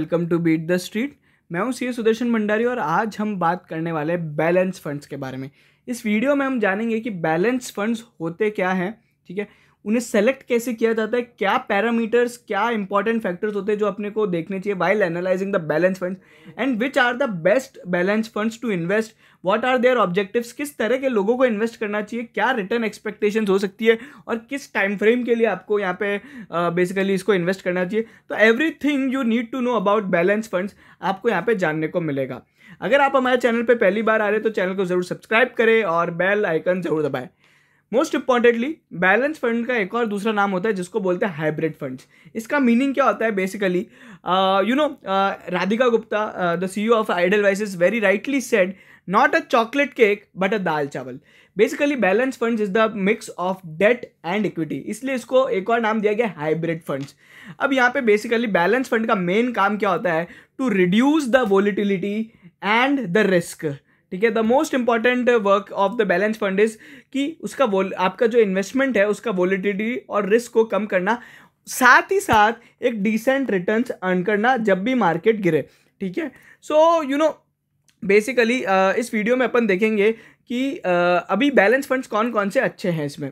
welcome to beat the street मैं हूं सी सुदर्शन भंडारी और आज हम बात करने वाले बैलेंस फंड्स के बारे में इस वीडियो में हम जानेंगे कि बैलेंस फंड्स होते क्या हैं ठीक है उन्हें सेलेक्ट कैसे किया जाता है क्या पैरामीटर्स क्या इंपॉर्टेंट फैक्टर्स होते हैं जो अपने को देखने चाहिए while analysing the balance funds and which are the best balance funds to invest what are their objectives किस तरह के लोगों को इन्वेस्ट करना चाहिए क्या रिटर्न एक्सपेक्टेशंस हो सकती है और किस टाइम फ्रेम के लिए आपको यहाँ पे बेसिकली uh, इसको इन्वेस्ट करना चाहिए तो everything you need to know about balance funds आपको यहाँ पे जानने को मिलेगा अगर आप हमारे चैनल पर पहली बार आ रहे हैं तो चैनल को जरूर सब्सक्राइब करें और बेल आइकन जरूर दबाएँ मोस्ट इंपॉर्टेंटली बैलेंस फंड का एक और दूसरा नाम होता है जिसको बोलते हैं हाइब्रिड फंड्स इसका मीनिंग क्या होता है basically you know Radhika Gupta the C of Edelweiss is very rightly said not a chocolate cake but a dal chawal basically balance fund is the mix of debt and equity इसलिए इसको एक और नाम दिया गया हाइब्रिड फंड्स अब यहाँ पे बेसिकली बैलेंस फंड का मेन काम क्या होता है to reduce the volatility and the risk ठीक है the most important work of the balance fund is कि उसका वो आपका जो इन्वेस्टमेंट है उसका वोलिटिटी और रिस्क को कम करना साथ ही साथ एक डिसेंट रिटर्न अर्न करना जब भी मार्केट गिरे ठीक है सो यू नो बेसिकली इस वीडियो में अपन देखेंगे कि uh, अभी बैलेंस फंड्स कौन कौन से अच्छे हैं इसमें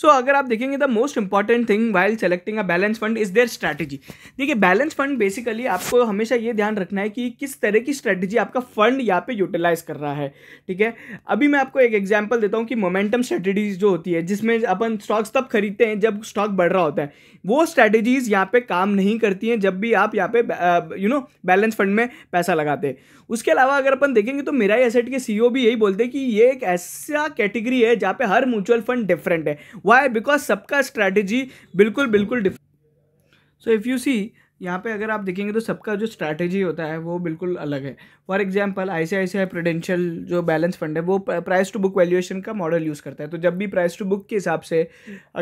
सो so, अगर आप देखेंगे the most important thing while selecting a balance fund is their strategy देखिए बैलेंस फंड बेसिकली आपको हमेशा ये ध्यान रखना है कि किस तरह की स्ट्रैटेजी आपका फंड यहाँ पे यूटिलाइज कर रहा है ठीक है अभी मैं आपको एक एग्जाम्पल देता हूँ कि मोमेंटम स्ट्रैटेजीज जो होती है जिसमें अपन स्टॉक्स तब खरीदते हैं जब स्टॉक बढ़ रहा होता है वो स्ट्रैटेजीज यहाँ पे काम नहीं करती हैं जब भी आप यहाँ पे यू नो बैलेंस फंड में पैसा लगाते हैं उसके अलावा अगर अपन देखेंगे तो मेरा एसेट के सीईओ e भी यही बोलते हैं कि ये एक ऐसा कैटेगरी है जहाँ पे हर म्यूचुअल फंड डिफरेंट है वाई बिकॉज सबका स्ट्रैटेजी बिल्कुल बिल्कुल डिफ सो इफ़ यू सी यहाँ पे अगर आप देखेंगे तो सबका जो स्ट्रैटेजी होता है वो बिल्कुल अलग है for example I I Prudential जो बैलेंस फंड है वो प्राइस टू बुक वैल्यूएशन का मॉडल यूज़ करता है तो जब भी प्राइस टू बुक के हिसाब से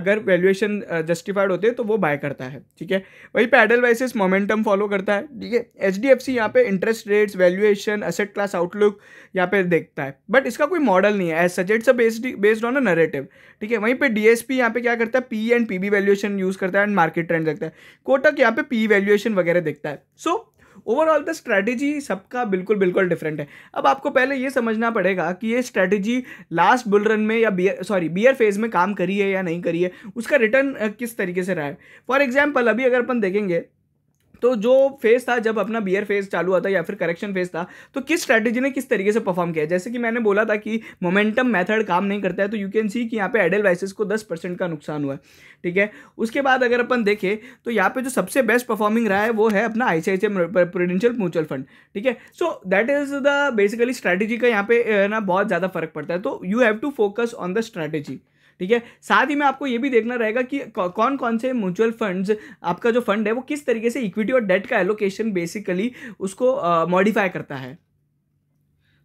अगर वैल्यूएशन जस्टिफाइड होते हैं तो वो बाय करता है ठीक है वहीं पे एडल वाइसेस मोमेंटम फॉलो करता है ठीक है एच डी एफ सी यहाँ पे interest rates valuation asset class outlook यहाँ पे देखता है बट इसका कोई मॉडल नहीं है as such it's based based on a narrative ठीक है वहीं पर डी एस पी यहाँ पे क्या करता है P and P B valuation use करता है एंड मार्केट ट्रेंड देखता है कोटक यहाँ पे पी वैल्यूएशन वगैरह देखता है so so, overall the strategy सबका बिल्कुल बिल्कुल डिफरेंट है अब आपको पहले ये समझना पड़ेगा कि ये स्ट्रैटेजी लास्ट बुल रन में या बियर सॉरी बियर फेज में काम करी है या नहीं करी है उसका रिटर्न किस तरीके से रहा है फॉर एग्जाम्पल अभी अगर अपन देखेंगे तो जो फेज था जब अपना बियर फेज चालू हुआ था या फिर करेक्शन फेज था तो किस स्ट्रैटेजी ने किस तरीके से परफॉर्म किया जैसे कि मैंने बोला था कि मोमेंटम मेथड काम नहीं करता है तो यू कैन सी कि यहाँ पे एडल वाइसिस को 10 परसेंट का नुकसान हुआ है ठीक है उसके बाद अगर अपन देखें तो यहाँ पे जो सबसे बेस्ट परफॉर्मिंग रहा है वो है अपना I C Prudential mutual fund ठीक है so that is the basically strategy का यहाँ पे ना बहुत ज़्यादा फर्क पड़ता है तो you have to focus on the strategy ठीक है साथ ही में आपको ये भी देखना रहेगा कि कौन कौन से म्यूचुअल फंड्स आपका जो फंड है वो किस तरीके से इक्विटी और डेट का एलोकेशन बेसिकली उसको मॉडिफाई करता है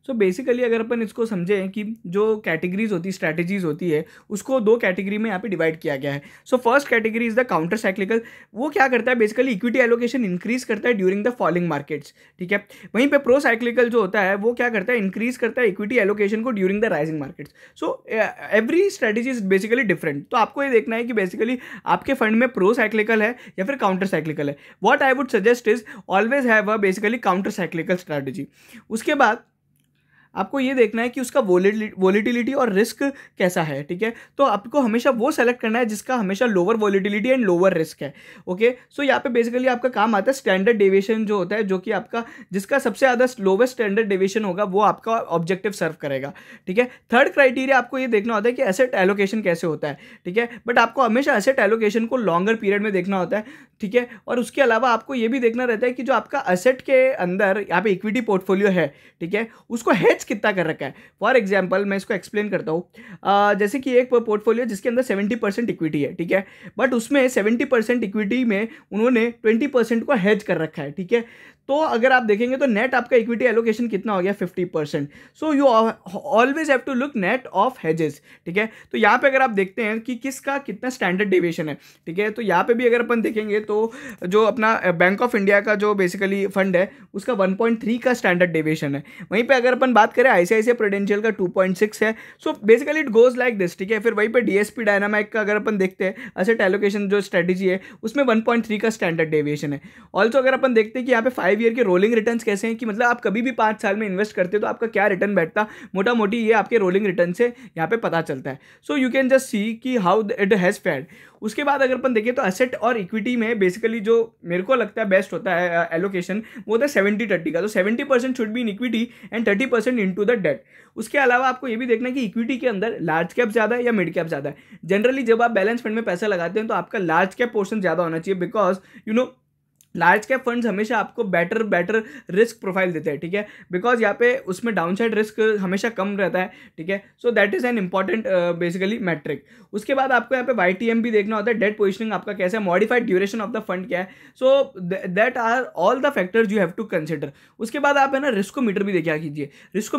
सो so बेसिकली अगर अपन इसको समझें कि जो कैटेगरीज होती है स्ट्रैटेजीज होती है उसको दो कैटेगरी में यहाँ पे डिवाइड किया गया है so first category is the counter cyclical वो क्या करता है बेसिकली इक्विटी एलोकेशन इंक्रीज करता है ड्यूरिंग द फॉलिंग मार्केट्स ठीक है वहीं पर प्रो साइक्लिकल जो होता है वो क्या करता है इंक्रीज करता है इक्विटी एलोकेशन को during the rising markets so every strategy is basically different तो आपको ये देखना है कि बेसिकली आपके फंड में प्रो साइक्लिकल है या फिर काउंटर साइक्लिकल है what I would suggest is always have a basically counter cyclical strategy उसके बाद आपको ये देखना है कि उसका वॉलीटिलिटी और रिस्क कैसा है ठीक है तो आपको हमेशा वो सेलेक्ट करना है जिसका हमेशा lower volatility and lower risk है ओके सो यहाँ पे बेसिकली आपका काम आता है स्टैंडर्ड डिवेशन जो होता है जो कि आपका जिसका सबसे ज़्यादा लोवेस्ट स्टैंडर्ड डिवेशन होगा वो आपका ऑब्जेक्टिव सर्व करेगा ठीक है थर्ड क्राइटेरिया आपको ये देखना होता है कि एसेट एलोकेशन कैसे होता है ठीक है बट आपको हमेशा एसेट एलोकेशन को लॉन्गर पीरियड में देखना होता है ठीक है और उसके अलावा आपको ये भी देखना रहता है कि जो आपका असेट के अंदर यहाँ पे इक्विटी पोर्टफोलियो है ठीक है उसको हेज कितना कर रखा है फॉर एग्जाम्पल मैं इसको एक्सप्लेन करता हूँ जैसे कि एक पोर्टफोलियो जिसके अंदर सेवेंटी परसेंट इक्विटी है ठीक है बट उसमें सेवेंटी परसेंट इक्विटी में उन्होंने ट्वेंटी परसेंट को हेज कर रखा है ठीक है तो अगर आप देखेंगे तो नेट आपका इक्विटी एलोकेशन कितना हो गया fifty percent so you always have to look net of hedges ठीक है तो यहाँ पे अगर आप देखते हैं कि किसका कितना स्टैंडर्ड डिविएशन है ठीक है तो यहाँ पे भी अगर अपन देखेंगे तो तो जो अपना बैंक ऑफ इंडिया का जो बेसिकली फंड है उसका 1.3 का स्टैंडर्ड डेविएशन है वहीं पे अगर अपन बात करें आईसीआईसी प्रोडेंशियल का 2.6 है so basically it goes like this ठीक है फिर वहीं पे डीएसपी डायनामाइक का अगर अपन देखते हैं असेट एलोकेशन जो स्ट्रेटेजी है उसमें वन का स्टैंडर्ड डेविएशन है ऑल्सो अगर अपन देखते हैं कि यहाँ पे फाइव ईयर के रोलिंग रिटर्न कैसे हैं कि मतलब आप कभी भी पाँच साल में इन्वेस्ट करते तो आपका क्या रिटर्न बैठता मोटा मोटी ये आपके रोलिंग रिटर्न से यहाँ पे पता चलता है so you can just see कि हाउ इट हैज़ फैड उसके बाद अगर अपन देखें तो असेट और इक्विटी में में बेसिकली जो मेरे को लगता है बेस्ट होता है एलोकेशन uh, वो होता है सेवेंटी थर्टी का तो seventy percent should be in equity and thirty percent in to the debt उसके अलावा आपको ये भी देखना है कि इक्विटी के अंदर लार्ज कैप ज़्यादा है या मिड कैप ज़्यादा है जनरली जब आप बैलेंस फंड में पैसा लगाते हैं तो आपका लार्ज कैप पोर्शन ज़्यादा होना चाहिए because you know large cap funds हमेशा आपको बेटर बेटर रिस्क प्रोफाइल देते हैं ठीक है बिकॉज यहाँ पे उसमें डाउन साइड रिस्क हमेशा कम रहता है ठीक है so that is an important basically metric उसके बाद आपको यहाँ पे वाई भी देखना होता है डेट पोजिशनिंग आपका कैसा है modified duration of the fund क्या है so that are all the factors you have to consider उसके बाद आप है ना मीटर भी देखा कीजिए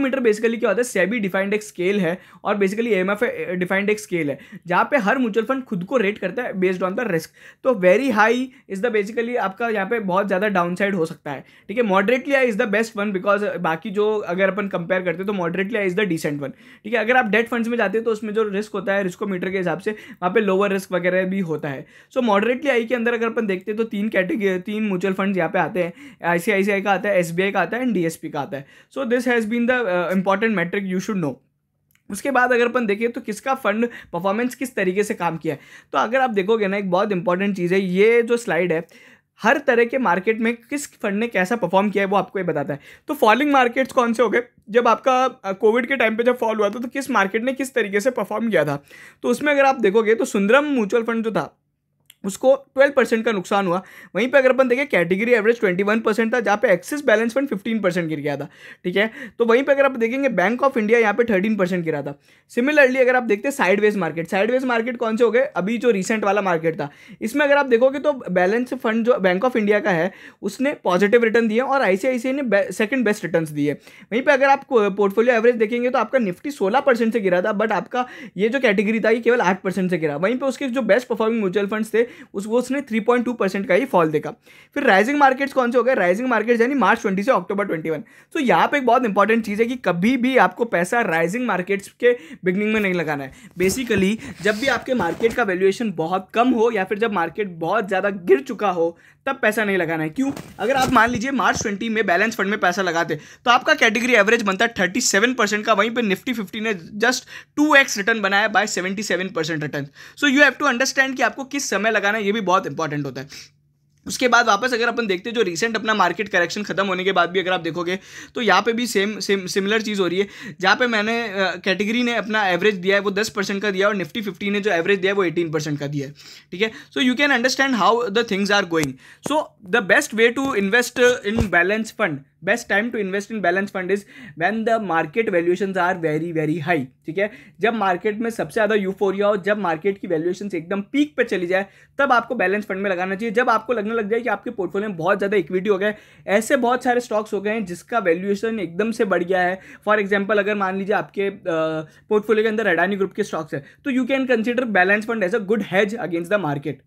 मीटर बेसिकली क्या होता है सेबी डिफाइंड एक स्केल है और बेसिकली एम डिफाइंड एक स्केल है जहाँ पे हर म्यूचुअल फंड खुद को रेट करता है बेस्ड ऑन द रिस्क तो very high is the basically आपका यहाँ पे बहुत ज़्यादा डाउन साइड हो सकता है ठीक है moderately I is the best one because बाकी जो अगर अपन कंपेयर करते हैं तो moderately I is the decent one ठीक है अगर आप डेट फंड्स में जाते हैं तो उसमें जो रिस्क होता है रिस्कोमीटर के हिसाब से वहाँ पे लोअर रिस्क वगैरह भी होता है सो मॉडरेटली आई के अंदर अगर अपन देखते हैं तो तीन कैटेगरी तीन म्यूचुअल फंड यहाँ पे आते हैं आई का आता है एस का आता है एंड डी का आता है so this has been the important metric you should know उसके बाद अगर अपन देखें तो किसका फंड परफॉर्मेंस किस तरीके से काम किया है तो अगर आप देखोगे ना एक बहुत इंपॉर्टेंट चीज़ है ये जो स्लाइड है हर तरह के मार्केट में किस फंड ने कैसा परफॉर्म किया है वो आपको ये बताता है तो फॉलिंग मार्केट्स कौन से हो गए जब आपका कोविड के टाइम पे जब फॉल हुआ था तो किस मार्केट ने किस तरीके से परफॉर्म किया था तो उसमें अगर आप देखोगे तो सुंदरम म्यूचुअल फंड जो था उसको 12 परसेंट का नुकसान हुआ वहीं पे अगर अपन देखें कैटेगरी एवरेज 21 परसेंट था जहाँ पे एक्सिस बैलेंस फंड 15 परसेंट गिर गया था ठीक है तो वहीं पे अगर आप देखेंगे बैंक ऑफ इंडिया यहाँ पे 13 परसेंट गिरा था सिमिलरली अगर आप देखते हैं साइडवेज मार्केट साइडवेज मार्केट कौन से हो गए अभी जो रिसेंट वाला मार्केट था इसमें अगर आप देखोगे तो बैलेंस फंड जो बैंक ऑफ इंडिया का है उसने पॉजिटिव रिटर्न दिए और आई ने सेकेंड बेस्ट रिटर्न दिए वहीं पर अगर आप पोर्टफोलियो एवरेज देखेंगे तो आपका निफ्टी सोलह से गिरा था बट आपका ये जो कैटेगरी था ये केवल आठ से गिरा वहीं पर उसके जो बेस्ट परफॉर्मिंग म्यूचुअल फंड्स थे उस वो उसने 3.2 परसेंट का ही फॉल देखा फिर राइजिंग मार्केट्स कौन से हो गए राइजिंग मार्केट्स यानी मार्च 20 से अक्टूबर 21 वन सो यहाँ पे एक बहुत इंपॉर्टेंट चीज़ है कि कभी भी आपको पैसा राइजिंग मार्केट्स के बिगनिंग में नहीं लगाना है बेसिकली जब भी आपके मार्केट का वैल्यूएशन बहुत कम हो या फिर जब मार्केट बहुत ज़्यादा गिर चुका हो तब पैसा नहीं लगाना है क्यों अगर आप मान लीजिए मार्च ट्वेंटी में बैलेंस फंड में पैसा लगाते तो आपका कैटेगरी एवरेज बनता है थर्टी सेवन परसेंट का वहीं पर निफ्टी फिफ्टी ने जस्ट टू एक्स रिटर्न बनाया by seventy seven percent return so you have to understand कि आपको किस समय लगाना है ये भी बहुत इंपॉर्टेंट होता है उसके बाद वापस अगर अपन देखते हैं जो रिसेंट अपना मार्केट करेक्शन खत्म होने के बाद भी अगर आप देखोगे तो यहाँ पे भी सेम सेम सिमिलर चीज़ हो रही है जहाँ पे मैंने कैटेगरी ने अपना एवरेज दिया है वो दस परसेंट का दिया और निफ्टी फिफ्टी ने जो एवरेज दिया है वो एटीन परसेंट का दिया है ठीक है so you can understand how the things are going so the best way to invest in balance fund best time to invest in balance fund is when the market valuation are very very high ठीक है जब market में सबसे ज़्यादा euphoria हो जब market की valuation एकदम पीक पर चली जाए तब आपको बैलेंस फंड में लगाना चाहिए जब आपको लगने लग जाए कि आपके पोर्टफोलियो में बहुत ज़्यादा इक्विटी हो गए ऐसे बहुत सारे स्टॉक्स हो गए हैं जिसका वैल्यूएशन एकदम से बढ़ गया है फॉर एग्जाम्पल अगर मान लीजिए आपके पोर्टफोलियो के अंदर अडानी ग्रुप के स्टॉक्स है तो you can consider balance fund as a good hedge against the market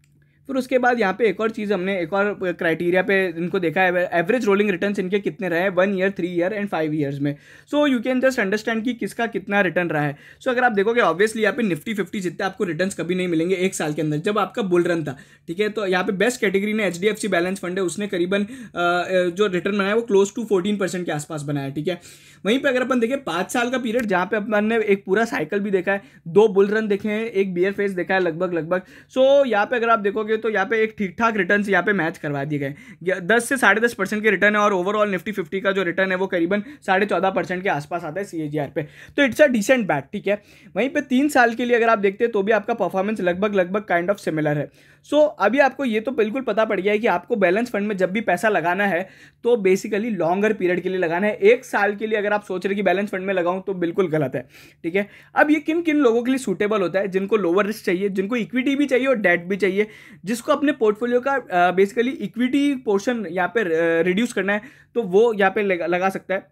फिर उसके बाद यहाँ पे एक और चीज़ हमने एक और क्राइटेरिया पे इनको देखा है एवरेज रोलिंग रिटर्न इनके कितने रहे one year three year and five years में so you can just understand कि किसका कितना रिटर्न रहा है सो so, अगर आप देखोगे ऑब्वियसली यहाँ पे निफ्टी फिफ्टी जितने आपको रिटर्न कभी नहीं मिलेंगे एक साल के अंदर जब आपका बुल रन था ठीक है तो यहाँ पे बेस्ट कैटेगरी ने एच बैलेंस फंड है उसने करीबन जो रिटर्न बनाया वो क्लोज टू फोर्टीन के आसपास बनाया ठीक है वहीं पर अगर अपन देखें पाँच साल का पीरियड जहाँ पे अपन ने एक पूरा साइकिल भी देखा है दो बुल रन देखे हैं एक बियर फेस देखा है लगभग लगभग सो यहाँ पे अगर आप देखोगे करें तो यहाँ पे एक ठीक ठाक रिटर्न यहाँ पे मैच करवा दिए गए दस से साढ़े दस परसेंट के रिटर्न है और ओवरऑल निफ्टी फिफ्टी का जो रिटर्न है वो करीबन साढ़े चौदह परसेंट के आसपास आता है सी पे तो इट्स अ डिसेंट बैट ठीक है वहीं पर तीन साल के लिए अगर आप देखते हैं तो भी आपका परफॉर्मेंस लगभग लगभग काइंड ऑफ सिमिलर है सो so, अभी आपको ये तो बिल्कुल पता पड़ गया है कि आपको बैलेंस फंड में जब भी पैसा लगाना है तो बेसिकली लॉन्गर पीरियड के लिए लगाना है एक साल के लिए अगर आप सोच रहे कि बैलेंस फंड में लगाऊं तो बिल्कुल गलत है ठीक है अब ये किन किन लोगों के लिए सूटेबल होता है जिनको लोअर रिस्क चाहिए जिनको इक्विटी भी चाहिए और डेट भी चाहिए जिसको अपने पोर्टफोलियो का बेसिकली इक्विटी पोर्शन यहाँ पे रिड्यूस करना है तो वो यहाँ पे लगा सकता है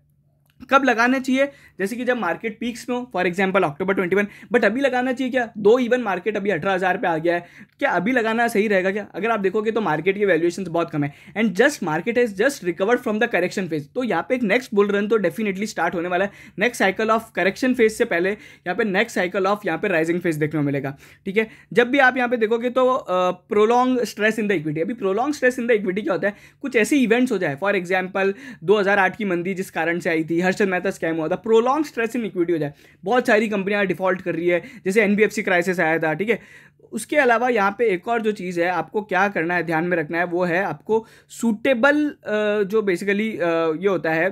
कब लगाना चाहिए जैसे कि जब मार्केट पीक्स में हो फॉर एग्जांपल अक्टूबर 21 बट अभी लगाना चाहिए क्या दो इवन मार्केट अभी अठारह हज़ार पे आ गया है क्या अभी लगाना सही रहेगा क्या अगर आप देखोगे तो मार्केट की वैल्यूएशन बहुत कम है and just market is just recovered from the correction phase तो यहाँ पे एक नेक्स्ट बुल रन तो डेफिनेटली स्टार्ट होने वाला है next cycle of correction phase से पहले यहाँ पे नेक्स्ट साइकिल ऑफ यहाँ पे राइजिंग फेज देखने को मिलेगा ठीक है जब भी आप यहाँ पे देखोगे तो prolong stress in the equity अभी prolong stress in the equity क्या होता है कुछ ऐसे इवेंट्स हो जाए फॉर एग्जाम्पल दो की मंदी जिस कारण से आई थी हर इन्वेस्टर मैथ स्कैम हुआ था प्रोलॉन्ग स्ट्रेस इन इक्विटी हो जाए बहुत सारी कंपनियां डिफॉल्ट कर रही है जैसे एनबीएफसी क्राइसिस आया था ठीक है उसके अलावा यहाँ पे एक और जो चीज़ है आपको क्या करना है ध्यान में रखना है वो है आपको सूटेबल जो बेसिकली ये होता है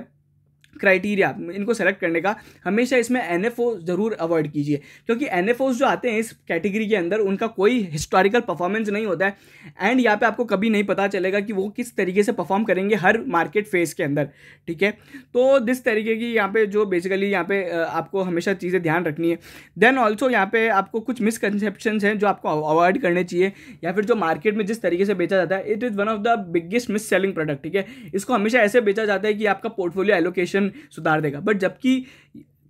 क्राइटेरिया इनको सेलेक्ट करने का हमेशा इसमें एन ज़रूर अवॉइड कीजिए क्योंकि एन जो आते हैं इस कैटेगरी के अंदर उनका कोई हिस्टोरिकल परफॉर्मेंस नहीं होता है एंड यहाँ पे आपको कभी नहीं पता चलेगा कि वो किस तरीके से परफॉर्म करेंगे हर मार्केट फेस के अंदर ठीक है तो दिस तरीके की यहाँ पे जो बेसिकली यहाँ पे आपको हमेशा चीज़ें ध्यान रखनी है देन ऑल्सो यहाँ पे आपको कुछ मिसकनसेप्शन हैं जो आपको अवॉइड करने चाहिए या फिर जो मार्केट में जिस तरीके से बेचा जाता है it is one of the biggest mis selling product ठीक है इसको हमेशा ऐसे बेचा जाता है कि आपका पोर्टफोलियो एलोकेशन सुधार देगा बट जबकि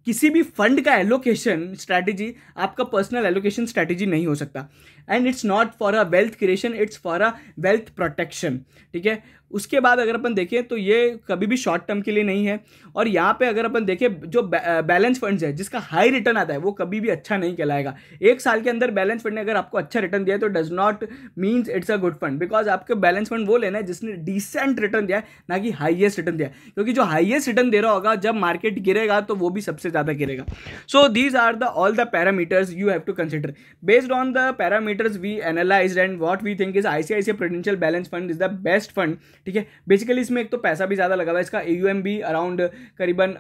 किसी भी फंड का एलोकेशन स्ट्रैटेजी आपका पर्सनल एलोकेशन स्ट्रैटेजी नहीं हो सकता and it's not for a wealth creation it's for a wealth protection ठीक है उसके बाद अगर अपन देखें तो ये कभी भी शॉर्ट टर्म के लिए नहीं है और यहाँ पे अगर अपन देखें जो बैलेंस फंड्स है जिसका हाई रिटर्न आता है वो कभी भी अच्छा नहीं कहलाएगा एक साल के अंदर बैलेंस फंड ने अगर आपको अच्छा रिटर्न दिया तो does not means it's a good fund because आपके बैलेंस फंड वो लेना है जिसने डिसेंट रिटर्न दिया है ना कि हाइएस्ट रिटर्न दिया क्योंकि जो हाइएस्ट रिटर्न दे रहा होगा जब मार्केट गिरेगा तो वो भी सबसे ज़्यादा गिरेगा so these are the all the parameters you have to consider based on the parameters we analyse and what we think is I C I C Prudential balance fund is the best fund ठीक है basically इसमें एक तो पैसा भी ज़्यादा लगा हुआ है इसका ए भी अराउंड करीबन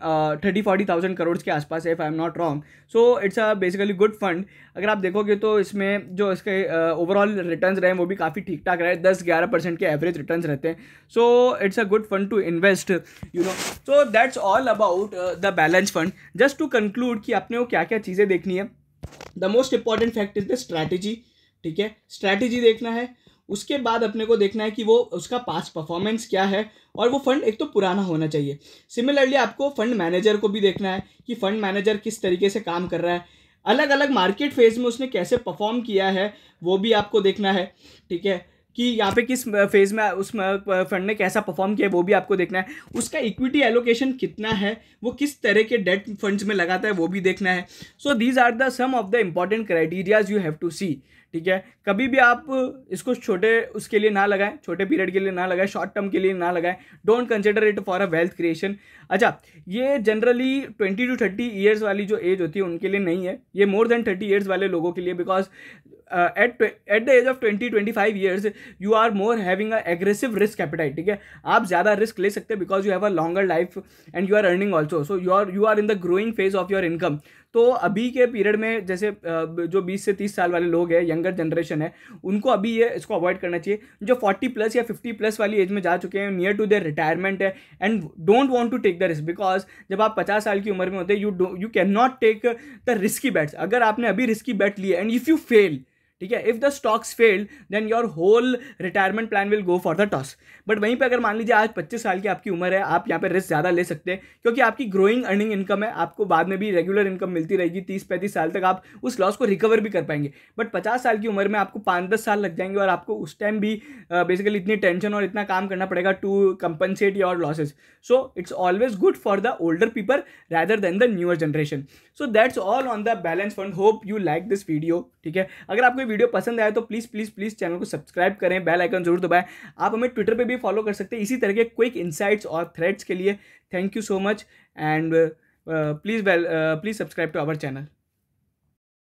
थर्टी फोर्टी थाउजेंड करोड़ के आसपास है if I am not wrong so it's a basically good fund अगर आप देखोगे तो इसमें जो इसके ओवरऑल uh, रिटर्न रहे हैं वो भी काफ़ी ठीक ठाक रहे दस ग्यारह परसेंट के एवरेज रिटर्न रहते हैं so it's a good fund to invest you know so that's all about the balance fund just to conclude कि आपने वो क्या क्या चीज़ें देखनी है the most important fact is the strategy ठीक है स्ट्रैटेजी देखना है उसके बाद अपने को देखना है कि वो उसका पास परफॉर्मेंस क्या है और वो फंड एक तो पुराना होना चाहिए सिमिलरली आपको फंड मैनेजर को भी देखना है कि फंड मैनेजर किस तरीके से काम कर रहा है अलग अलग मार्केट फेज में उसने कैसे परफॉर्म किया है वो भी आपको देखना है ठीक है कि यहाँ पे किस फेज में उस फंड ने कैसा परफॉर्म किया वो भी आपको देखना है उसका इक्विटी एलोकेशन कितना है वो किस तरह के डेट फंड्स में लगाता है वो भी देखना है so these are the some of the important criterias you have to see ठीक है कभी भी आप इसको छोटे उसके लिए ना लगाएं छोटे पीरियड के लिए ना लगाएं शॉर्ट टर्म के लिए ना लगाएं don't consider it for a wealth creation अच्छा ये generally twenty two thirty years वाली जो एज होती है उनके लिए नहीं है ये मोर देन थर्टी ईयर्स वाले लोगों के लिए because Uh, at at the age of 20 25 years you are more having a aggressive risk appetite ठीक है आप ज़्यादा risk ले सकते हैं because you have a longer life and you are earning also so you are you are in the growing phase of your income तो अभी के पीरियड में जैसे जो 20 से 30 साल वाले लोग हैं यंगर जनरेशन है उनको अभी ये इसको अवॉइड करना चाहिए जो 40 प्लस या 50 प्लस वाली एज में जा चुके हैं नियर टू देयर रिटायरमेंट है and don't want to take the risk because जब आप 50 साल की उम्र में होते हैं you you can not take the risky bets अगर आपने अभी रिस्की बैट लिए एंड इफ़ यू फेल ठीक है if the stocks failed then your whole retirement plan will go for the toss but वहीं पे अगर मान लीजिए आज 25 साल की आपकी उम्र है आप यहाँ पे रिस्क ज़्यादा ले सकते हैं क्योंकि आपकी ग्रोइंग अर्निंग इनकम है आपको बाद में भी रेगुलर इनकम मिलती रहेगी तीस पैंतीस साल तक आप उस लॉस को रिकवर भी कर पाएंगे बट पचास साल की उम्र में आपको पाँच दस साल लग जाएंगे और आपको उस टाइम भी बेसिकली इतनी टेंशन और इतना काम करना पड़ेगा to compensate your losses so it's always good for the older people rather than the newer generation so that's all on the balance fund hope you like this video ठीक है अगर आपको वीडियो पसंद आए तो प्लीज़ प्लीज़ प्लीज़ चैनल को subscribe करें bell icon जरूर दबाएं आप हमें ट्विटर पे भी फॉलो कर सकते हैं इसी तरह के क्विक इंसाइट्स और थ्रेड्स के लिए thank you so much and please please subscribe to our channel